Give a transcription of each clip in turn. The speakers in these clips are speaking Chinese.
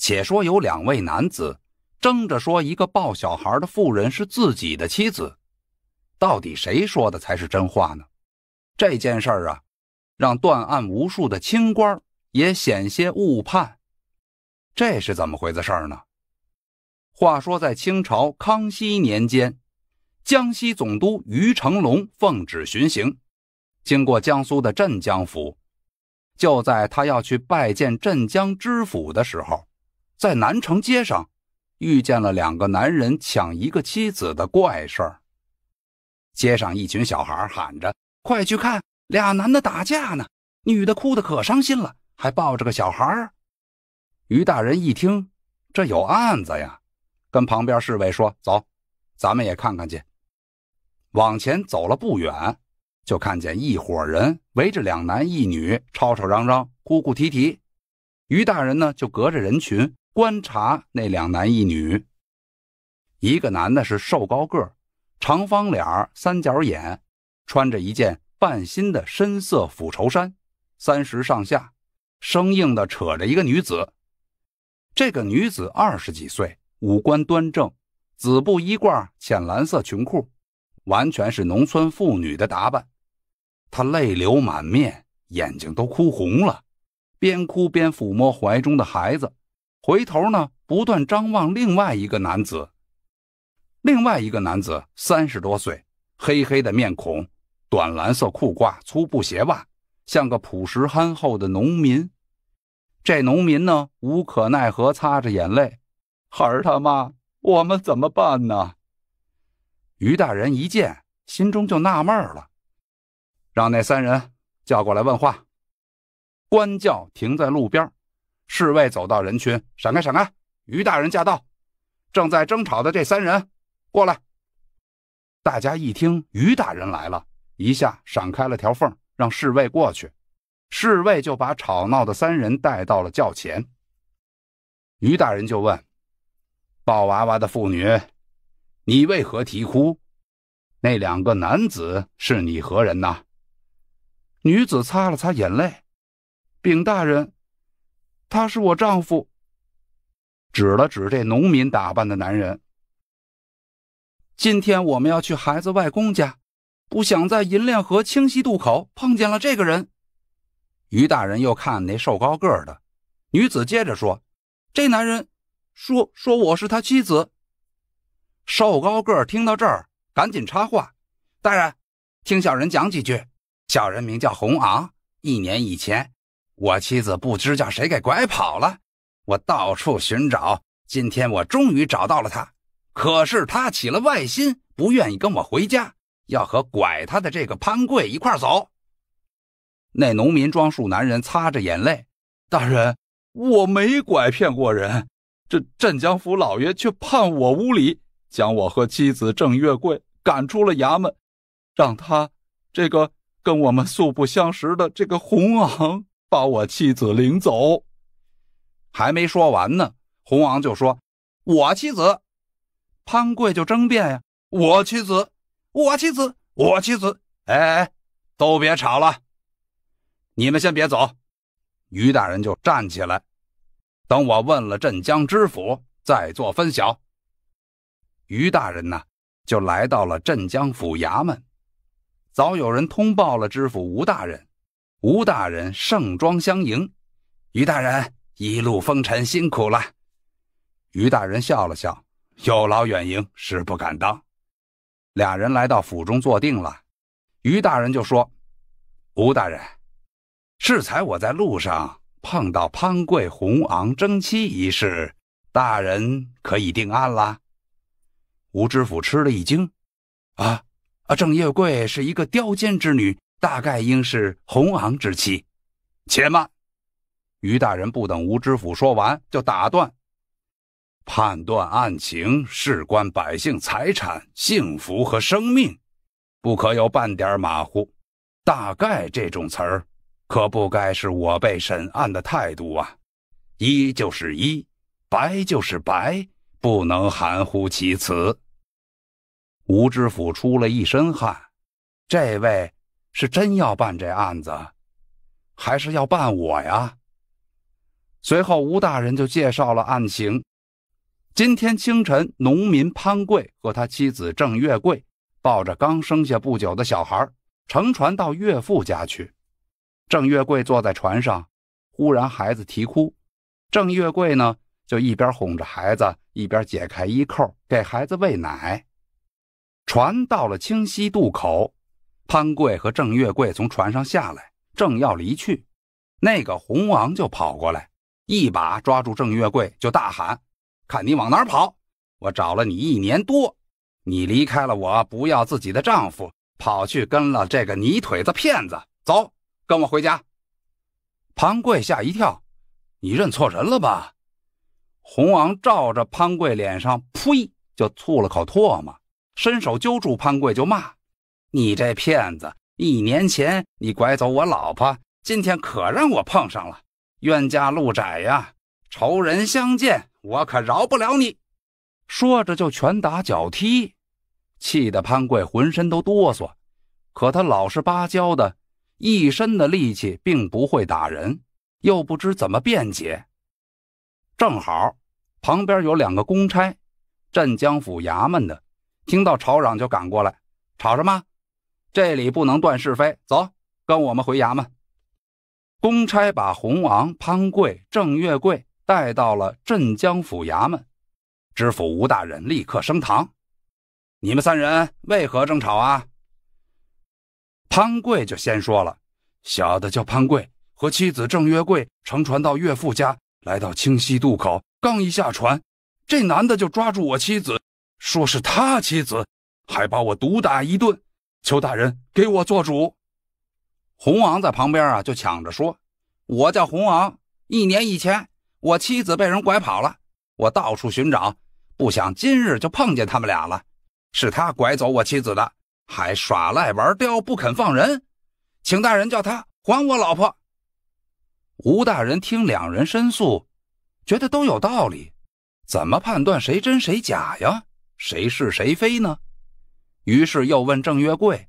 且说有两位男子争着说一个抱小孩的妇人是自己的妻子，到底谁说的才是真话呢？这件事儿啊，让断案无数的清官也险些误判。这是怎么回事儿呢？话说在清朝康熙年间，江西总督于成龙奉旨巡行，经过江苏的镇江府，就在他要去拜见镇江知府的时候。在南城街上，遇见了两个男人抢一个妻子的怪事儿。街上一群小孩喊着：“快去看，俩男的打架呢，女的哭得可伤心了，还抱着个小孩。”于大人一听，这有案子呀，跟旁边侍卫说：“走，咱们也看看去。”往前走了不远，就看见一伙人围着两男一女吵吵嚷嚷、哭哭啼啼。于大人呢，就隔着人群。观察那两男一女，一个男的是瘦高个，长方脸，三角眼，穿着一件半新的深色府绸衫，三十上下，生硬的扯着一个女子。这个女子二十几岁，五官端正，紫布衣褂，浅蓝色裙裤，完全是农村妇女的打扮。她泪流满面，眼睛都哭红了，边哭边抚摸怀中的孩子。回头呢，不断张望另外一个男子。另外一个男子三十多岁，黑黑的面孔，短蓝色裤褂，粗布鞋袜，像个朴实憨厚的农民。这农民呢，无可奈何擦着眼泪：“孩儿他妈，我们怎么办呢？”于大人一见，心中就纳闷了，让那三人叫过来问话。官轿停在路边。侍卫走到人群，闪开，闪开！于大人驾到，正在争吵的这三人，过来。大家一听于大人来了，一下闪开了条缝，让侍卫过去。侍卫就把吵闹的三人带到了轿前。于大人就问：抱娃娃的妇女，你为何啼哭？那两个男子是你何人呐？女子擦了擦眼泪，禀大人。他是我丈夫，指了指这农民打扮的男人。今天我们要去孩子外公家，不想在银链河清溪渡口碰见了这个人。于大人又看那瘦高个的女子，接着说：“这男人说说我是他妻子。”瘦高个听到这儿，赶紧插话：“大人，听小人讲几句。小人名叫红昂，一年以前。”我妻子不知叫谁给拐跑了，我到处寻找，今天我终于找到了她，可是她起了外心，不愿意跟我回家，要和拐她的这个潘贵一块走。那农民装束男人擦着眼泪：“大人，我没拐骗过人，这镇江府老爷却判我无理，将我和妻子郑月桂赶出了衙门，让他这个跟我们素不相识的这个红昂。”把我妻子领走，还没说完呢。红王就说：“我妻子。”潘贵就争辩呀：“我妻子，我妻子，我妻子。”哎哎，都别吵了，你们先别走。于大人就站起来，等我问了镇江知府，再做分晓。于大人呢，就来到了镇江府衙门，早有人通报了知府吴大人。吴大人盛装相迎，于大人一路风尘辛苦了。于大人笑了笑：“有劳远迎，实不敢当。”俩人来到府中坐定了，于大人就说：“吴大人，适才我在路上碰到潘贵、红昂争妻一事，大人可以定案了。”吴知府吃了一惊：“啊啊！郑业贵是一个刁奸之女。”大概应是洪昂之期。且慢，于大人不等吴知府说完就打断。判断案情事关百姓财产、幸福和生命，不可有半点马虎。大概这种词儿，可不该是我被审案的态度啊！一就是一，白就是白，不能含糊其辞。吴知府出了一身汗，这位。是真要办这案子，还是要办我呀？随后，吴大人就介绍了案情。今天清晨，农民潘贵和他妻子郑月桂抱着刚生下不久的小孩，乘船到岳父家去。郑月桂坐在船上，忽然孩子啼哭，郑月桂呢就一边哄着孩子，一边解开衣扣给孩子喂奶。船到了清溪渡口。潘贵和郑月桂从船上下来，正要离去，那个红王就跑过来，一把抓住郑月桂，就大喊：“看你往哪儿跑！我找了你一年多，你离开了我，不要自己的丈夫，跑去跟了这个泥腿子骗子。走，跟我回家。”潘贵吓一跳：“你认错人了吧？”红王照着潘贵脸上呸，就吐了口唾沫，伸手揪住潘贵就骂。你这骗子！一年前你拐走我老婆，今天可让我碰上了，冤家路窄呀！仇人相见，我可饶不了你！说着就拳打脚踢，气得潘贵浑身都哆嗦。可他老实巴交的，一身的力气，并不会打人，又不知怎么辩解。正好旁边有两个公差，镇江府衙门的，听到吵嚷就赶过来，吵什么？这里不能断是非，走，跟我们回衙门。公差把洪昂、潘贵、郑月桂带到了镇江府衙门。知府吴大人立刻升堂，你们三人为何争吵啊？潘贵就先说了：“小的叫潘贵，和妻子郑月桂乘船到岳父家，来到清溪渡口，刚一下船，这男的就抓住我妻子，说是他妻子，还把我毒打一顿。”求大人给我做主！红昂在旁边啊，就抢着说：“我叫红昂，一年以前我妻子被人拐跑了，我到处寻找，不想今日就碰见他们俩了。是他拐走我妻子的，还耍赖玩刁，不肯放人，请大人叫他还我老婆。”吴大人听两人申诉，觉得都有道理，怎么判断谁真谁假呀？谁是谁非呢？于是又问郑月桂：“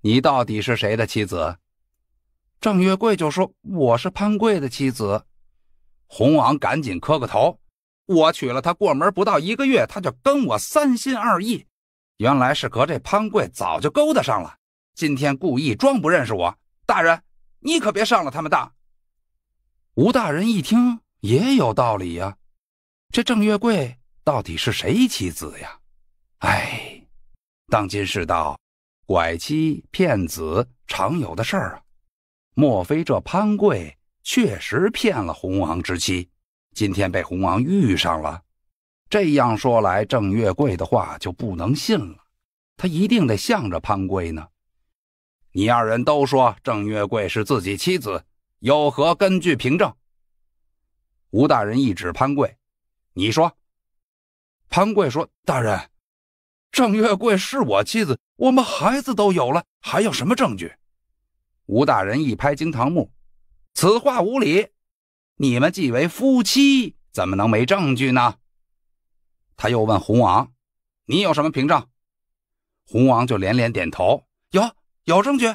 你到底是谁的妻子？”郑月桂就说：“我是潘贵的妻子。”红王赶紧磕个头：“我娶了她过门不到一个月，她就跟我三心二意，原来是和这潘贵早就勾搭上了。今天故意装不认识我，大人，你可别上了他们当。”吴大人一听也有道理呀，这郑月桂到底是谁妻子呀？哎。当今世道，拐妻骗子常有的事儿啊。莫非这潘贵确实骗了红王之妻？今天被红王遇上了。这样说来，郑月桂的话就不能信了。他一定得向着潘贵呢。你二人都说郑月桂是自己妻子，有何根据凭证？吴大人一指潘贵，你说。潘贵说，大人。郑月桂是我妻子，我们孩子都有了，还要什么证据？吴大人一拍惊堂木：“此话无理！你们既为夫妻，怎么能没证据呢？”他又问红王：“你有什么凭证？”红王就连连点头：“有，有证据。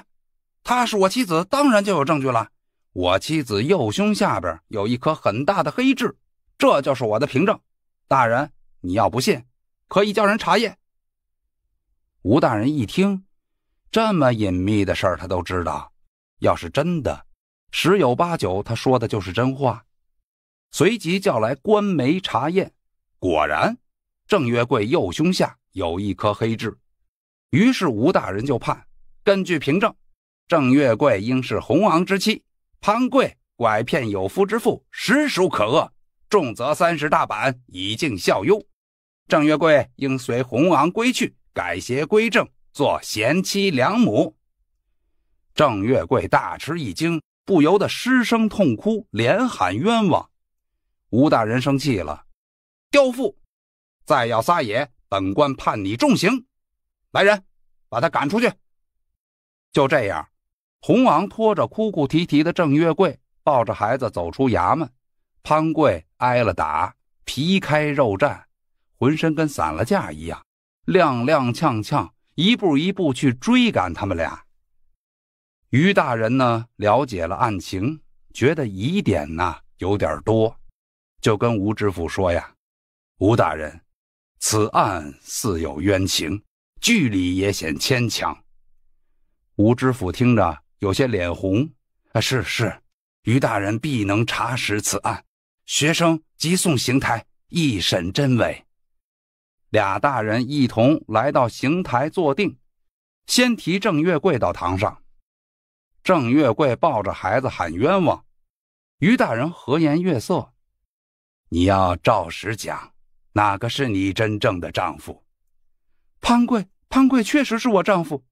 她是我妻子，当然就有证据了。我妻子右胸下边有一颗很大的黑痣，这就是我的凭证。大人，你要不信，可以叫人查验。”吴大人一听，这么隐秘的事儿他都知道，要是真的，十有八九他说的就是真话。随即叫来官媒查验，果然，郑月桂右胸下有一颗黑痣。于是吴大人就判：根据凭证，郑月桂应是红昂之妻，潘贵拐骗有夫之妇，实属可恶，重则三十大板以儆效尤。郑月桂应随红昂归去。改邪归正，做贤妻良母。郑月桂大吃一惊，不由得失声痛哭，连喊冤枉。吴大人生气了：“刁妇，再要撒野，本官判你重刑！来人，把他赶出去！”就这样，红昂拖着哭哭啼啼的郑月桂，抱着孩子走出衙门。潘贵挨了打，皮开肉绽，浑身跟散了架一样。踉踉跄跄，一步一步去追赶他们俩。于大人呢，了解了案情，觉得疑点呐有点多，就跟吴知府说呀：“吴大人，此案似有冤情，距离也显牵强。”吴知府听着有些脸红啊：“是是，于大人必能查实此案，学生即送刑台一审真伪。”俩大人一同来到刑台坐定，先提郑月桂到堂上。郑月桂抱着孩子喊冤枉。于大人和颜悦色：“你要照实讲，哪个是你真正的丈夫？”“潘贵，潘贵确实是我丈夫。”“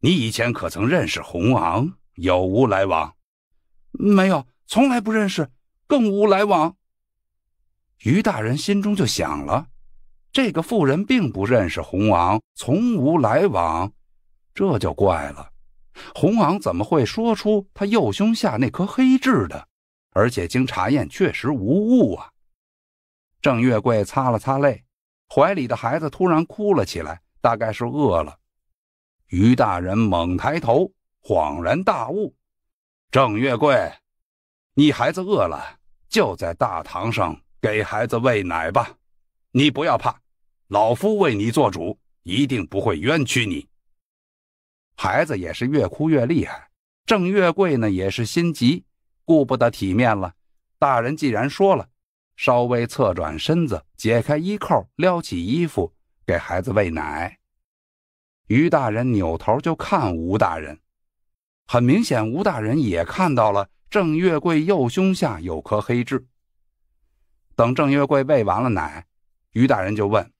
你以前可曾认识洪昂？有无来往？”“没有，从来不认识，更无来往。”于大人心中就想了。这个妇人并不认识红昂，从无来往，这就怪了。红昂怎么会说出他右胸下那颗黑痣的？而且经查验，确实无误啊！郑月桂擦了擦泪，怀里的孩子突然哭了起来，大概是饿了。于大人猛抬头，恍然大悟：郑月桂，你孩子饿了，就在大堂上给孩子喂奶吧，你不要怕。老夫为你做主，一定不会冤屈你。孩子也是越哭越厉害，郑月桂呢也是心急，顾不得体面了。大人既然说了，稍微侧转身子，解开衣扣，撩起衣服给孩子喂奶。于大人扭头就看吴大人，很明显，吴大人也看到了郑月桂右胸下有颗黑痣。等郑月桂喂完了奶，于大人就问。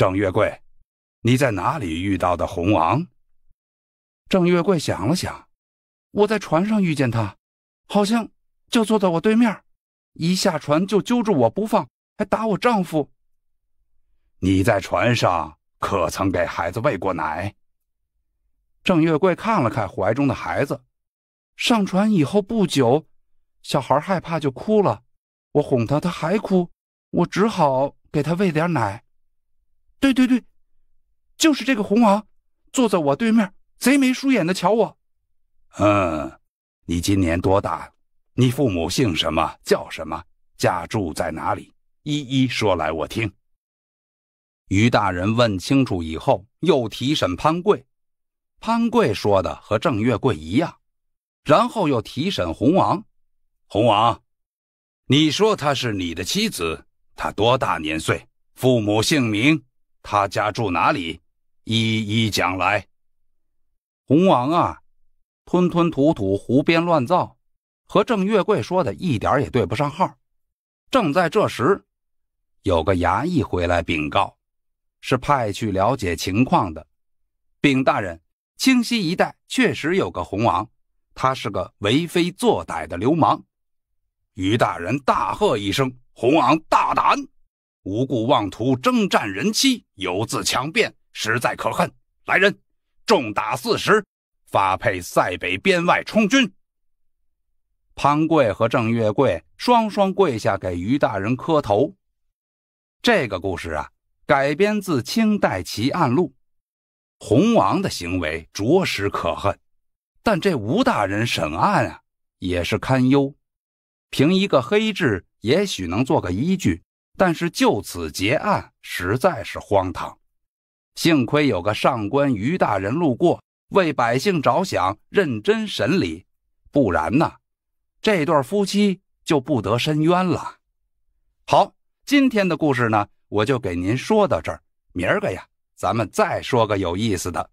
郑月桂，你在哪里遇到的红王？郑月桂想了想，我在船上遇见他，好像就坐在我对面，一下船就揪住我不放，还打我丈夫。你在船上可曾给孩子喂过奶？郑月桂看了看怀中的孩子，上船以后不久，小孩害怕就哭了，我哄他，他还哭，我只好给他喂点奶。对对对，就是这个红王，坐在我对面，贼眉鼠眼的瞧我。嗯，你今年多大？你父母姓什么？叫什么？家住在哪里？一一说来我听。于大人问清楚以后，又提审潘贵，潘贵说的和郑月桂一样。然后又提审红王，红王，你说她是你的妻子，她多大年岁？父母姓名？他家住哪里？一一讲来。洪王啊，吞吞吐吐，胡编乱造，和郑月桂说的一点也对不上号。正在这时，有个衙役回来禀告，是派去了解情况的。禀大人，清溪一带确实有个洪王，他是个为非作歹的流氓。于大人大喝一声：“洪王大胆！”无故妄图征战人妻，有自强辩，实在可恨。来人，重打四十，发配塞北边外充军。潘贵和郑月桂双双跪下，给于大人磕头。这个故事啊，改编自清代《奇案录》。洪王的行为着实可恨，但这吴大人审案啊，也是堪忧。凭一个黑痣，也许能做个依据。但是就此结案实在是荒唐，幸亏有个上官于大人路过，为百姓着想，认真审理，不然呢，这对夫妻就不得申冤了。好，今天的故事呢，我就给您说到这儿，明儿个呀，咱们再说个有意思的。